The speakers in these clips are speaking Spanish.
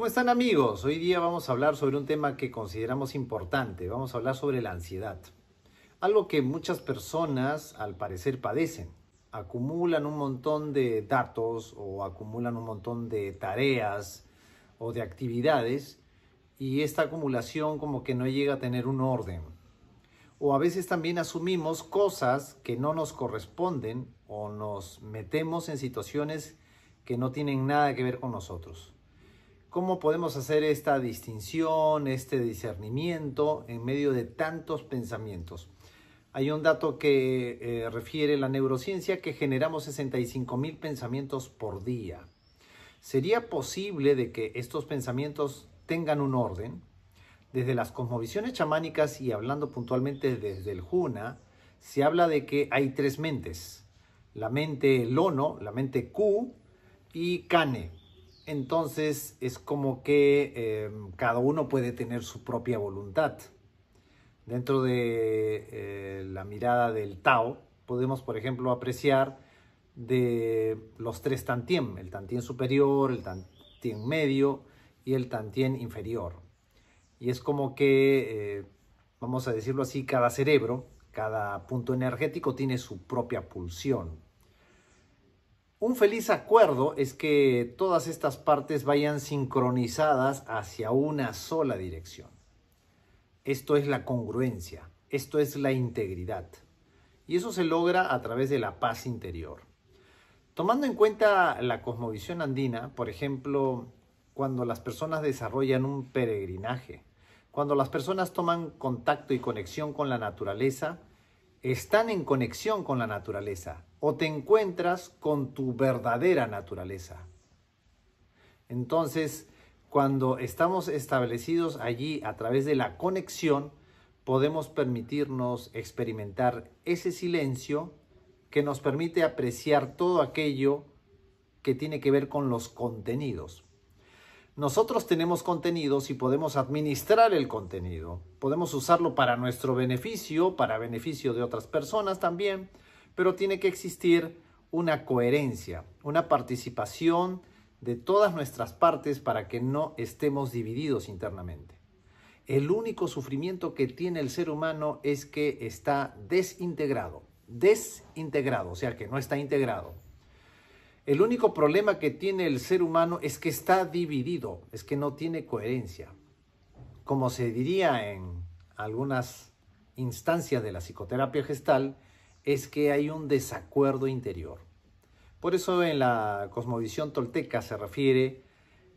¿Cómo están amigos? Hoy día vamos a hablar sobre un tema que consideramos importante. Vamos a hablar sobre la ansiedad. Algo que muchas personas al parecer padecen. Acumulan un montón de datos o acumulan un montón de tareas o de actividades y esta acumulación como que no llega a tener un orden. O a veces también asumimos cosas que no nos corresponden o nos metemos en situaciones que no tienen nada que ver con nosotros. ¿Cómo podemos hacer esta distinción, este discernimiento en medio de tantos pensamientos? Hay un dato que eh, refiere la neurociencia que generamos 65 mil pensamientos por día. ¿Sería posible de que estos pensamientos tengan un orden? Desde las cosmovisiones chamánicas y hablando puntualmente desde el Juna, se habla de que hay tres mentes. La mente Lono, la mente Q y Kane, entonces es como que em, cada uno puede tener su propia voluntad. Dentro de eh, la mirada del Tao, podemos, por ejemplo, apreciar de los tres tantien, el tantien superior, el tantien medio y el tantien inferior. Y es como que, eh, vamos a decirlo así, cada cerebro, cada punto energético tiene su propia pulsión, un feliz acuerdo es que todas estas partes vayan sincronizadas hacia una sola dirección. Esto es la congruencia, esto es la integridad. Y eso se logra a través de la paz interior. Tomando en cuenta la cosmovisión andina, por ejemplo, cuando las personas desarrollan un peregrinaje, cuando las personas toman contacto y conexión con la naturaleza, están en conexión con la naturaleza, o te encuentras con tu verdadera naturaleza. Entonces, cuando estamos establecidos allí a través de la conexión, podemos permitirnos experimentar ese silencio que nos permite apreciar todo aquello que tiene que ver con los contenidos. Nosotros tenemos contenidos y podemos administrar el contenido. Podemos usarlo para nuestro beneficio, para beneficio de otras personas también, pero tiene que existir una coherencia, una participación de todas nuestras partes para que no estemos divididos internamente. El único sufrimiento que tiene el ser humano es que está desintegrado, desintegrado, o sea que no está integrado. El único problema que tiene el ser humano es que está dividido, es que no tiene coherencia. Como se diría en algunas instancias de la psicoterapia gestal, es que hay un desacuerdo interior. Por eso en la cosmovisión tolteca se refiere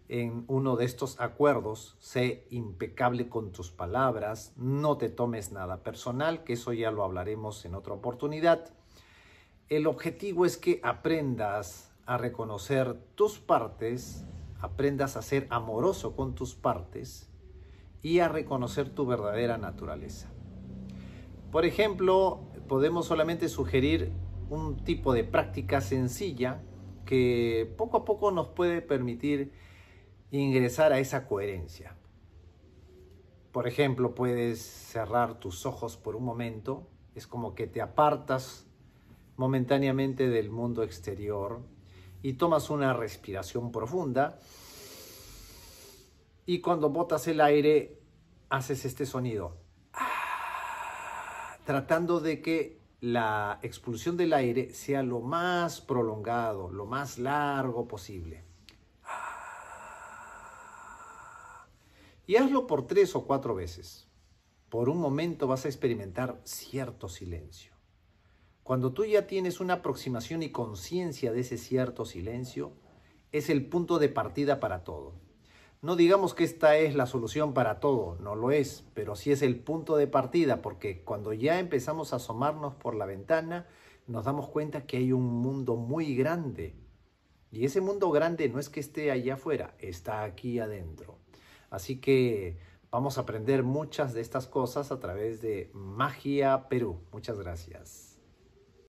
en uno de estos acuerdos, sé impecable con tus palabras, no te tomes nada personal, que eso ya lo hablaremos en otra oportunidad. El objetivo es que aprendas a reconocer tus partes, aprendas a ser amoroso con tus partes y a reconocer tu verdadera naturaleza. Por ejemplo, podemos solamente sugerir un tipo de práctica sencilla que poco a poco nos puede permitir ingresar a esa coherencia. Por ejemplo, puedes cerrar tus ojos por un momento, es como que te apartas momentáneamente del mundo exterior y tomas una respiración profunda y cuando botas el aire haces este sonido tratando de que la expulsión del aire sea lo más prolongado, lo más largo posible. Ah. Y hazlo por tres o cuatro veces. Por un momento vas a experimentar cierto silencio. Cuando tú ya tienes una aproximación y conciencia de ese cierto silencio, es el punto de partida para todo. No digamos que esta es la solución para todo, no lo es, pero sí es el punto de partida, porque cuando ya empezamos a asomarnos por la ventana, nos damos cuenta que hay un mundo muy grande. Y ese mundo grande no es que esté allá afuera, está aquí adentro. Así que vamos a aprender muchas de estas cosas a través de Magia Perú. Muchas gracias.